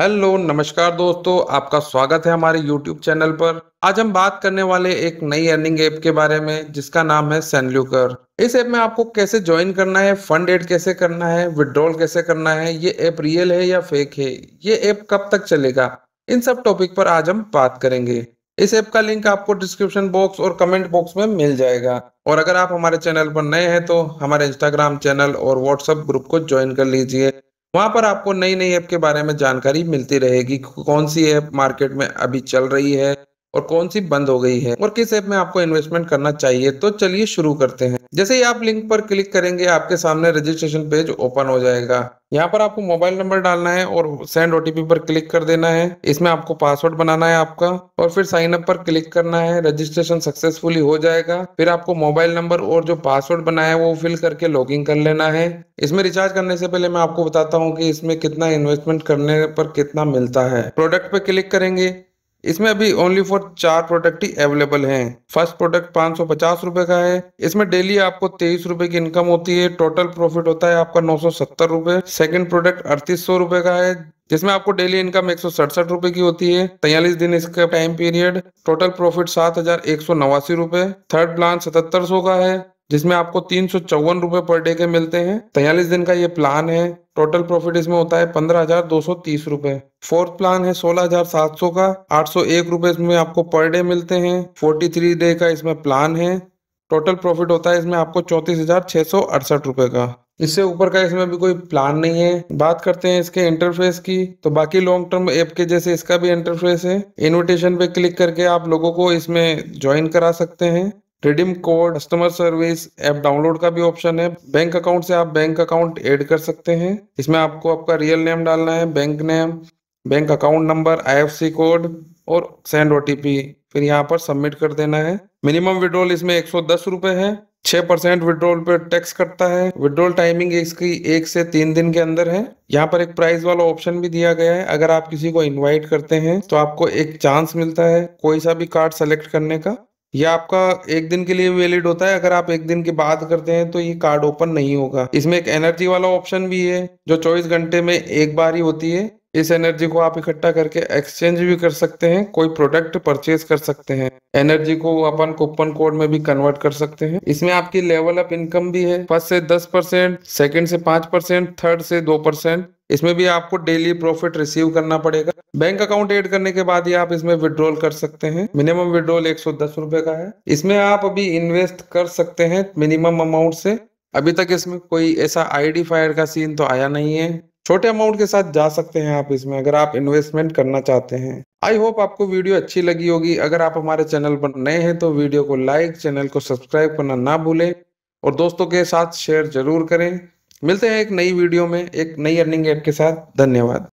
hello नमस्कार दोस्तों आपका स्वागत है हमारे यूट्यूब चैनल पर आज हम बात करने वाले एक नई अर्निंग ऐप के बारे में जिसका नाम है सैनल्यूकर इस ऐप में आपको कैसे ज्वाइन करना है फंड एड कैसे करना है विड्रॉल कैसे करना है ये ऐप रियल है या फेक है ये ऐप कब तक चलेगा इन सब टॉपिक पर आज हम बात करेंगे इस ऐप का लिंक आपको डिस्क्रिप्शन बॉक्स और कमेंट बॉक्स में मिल जाएगा और अगर आप हमारे चैनल पर नए हैं तो हमारे इंस्टाग्राम चैनल और व्हाट्सएप ग्रुप को ज्वाइन कर लीजिए वहां पर आपको नई नई ऐप के बारे में जानकारी मिलती रहेगी कौन सी ऐप मार्केट में अभी चल रही है और कौन सी बंद हो गई है और किस ऐप में आपको इन्वेस्टमेंट करना चाहिए तो चलिए शुरू करते हैं जैसे ही आप लिंक पर क्लिक करेंगे आपके सामने रजिस्ट्रेशन पेज ओपन हो जाएगा यहाँ पर आपको मोबाइल नंबर डालना है और सेंड ओटीपी पर क्लिक कर देना है इसमें आपको पासवर्ड बनाना है आपका और फिर साइन अप पर क्लिक करना है रजिस्ट्रेशन सक्सेसफुली हो जाएगा फिर आपको मोबाइल नंबर और जो पासवर्ड बनाया है वो फिल करके लॉग इन कर लेना है इसमें रिचार्ज करने से पहले मैं आपको बताता हूँ कि इसमें कितना इन्वेस्टमेंट करने पर कितना मिलता है प्रोडक्ट पे क्लिक करेंगे इसमें अभी ओनली फॉर चार प्रोडक्ट ही अवेलेबल हैं फर्स्ट प्रोडक्ट पांच सौ पचास रुपए का है इसमें डेली आपको तेईस रुपए की इनकम होती है टोटल प्रॉफिट होता है आपका नौ सौ सत्तर रुपए सेकेंड प्रोडक्ट अड़तीस सौ रुपए का है जिसमें आपको डेली इनकम एक सौ सड़सठ रुपए की होती है तैयलीस दिन इसका टाइम पीरियड टोटल प्रॉफिट सात हजार एक सौ नवासी रुपए थर्ड प्लान सतहत्तर सौ का है जिसमें आपको तीन सौ चौवन रुपए पर डे के मिलते हैं तैयलीस दिन का ये प्लान है टोटल प्रॉफिट इसमें होता है पंद्रह हजार दो सौ तीस रुपए फोर्थ प्लान है सोलह हजार सात सौ का आठ सौ एक रुपए इसमें आपको पर डे मिलते हैं फोर्टी थ्री डे का इसमें प्लान है टोटल प्रॉफिट होता है इसमें आपको चौतीस हजार छह सौ अड़सठ रुपए का इससे ऊपर का इसमें भी कोई प्लान नहीं है बात करते हैं इसके इंटरफेस की तो बाकी लॉन्ग टर्म ऐप के जैसे इसका भी इंटरफेस है इनविटेशन पे क्लिक करके आप लोगों को इसमें ज्वाइन करा सकते हैं redeem code customer service app download का भी ऑप्शन है बैंक अकाउंट से आप बैंक अकाउंट ऐड कर सकते हैं इसमें आपको आपका रियल नेम डालना है bank name bank account number I code और सेंड ओ फिर यहाँ पर सबमिट कर देना है मिनिमम विड्रोल इसमें एक सौ दस है छह परसेंट विड्रोल पे टैक्स कटता है विड्रोल टाइमिंग इसकी एक से तीन दिन के अंदर है यहाँ पर एक प्राइस वाला ऑप्शन भी दिया गया है अगर आप किसी को इनवाइट करते हैं तो आपको एक चांस मिलता है कोई सा भी कार्ड सेलेक्ट करने का ये आपका एक दिन के लिए वैलिड होता है अगर आप एक दिन के बाद करते हैं तो ये कार्ड ओपन नहीं होगा इसमें एक एनर्जी वाला ऑप्शन भी है जो 24 घंटे में एक बार ही होती है इस एनर्जी को आप इकट्ठा करके एक्सचेंज भी कर सकते हैं कोई प्रोडक्ट परचेज कर सकते हैं एनर्जी को अपन कूपन कोड में भी कन्वर्ट कर सकते हैं इसमें आपकी लेवल अप इनकम भी है फर्स्ट से दस परसेंट सेकेंड से पांच परसेंट थर्ड से दो परसेंट इसमें भी आपको डेली प्रॉफिट रिसीव करना पड़ेगा बैंक अकाउंट ऐड करने के बाद ही आप इसमें विड्रॉल कर सकते हैं मिनिमम विड्रॉल एक सौ दस रुपए का है इसमें आप अभी इन्वेस्ट कर सकते हैं मिनिमम अमाउंट से अभी तक इसमें कोई ऐसा फायर का सीन तो आया नहीं है छोटे अमाउंट के साथ जा सकते हैं आप इसमें अगर आप इन्वेस्टमेंट करना चाहते हैं आई होप आपको वीडियो अच्छी लगी होगी अगर आप हमारे चैनल पर नए हैं तो वीडियो को लाइक चैनल को सब्सक्राइब करना ना भूलें और दोस्तों के साथ शेयर जरूर करें मिलते हैं एक नई वीडियो में एक नई अर्निंग ऐप के साथ धन्यवाद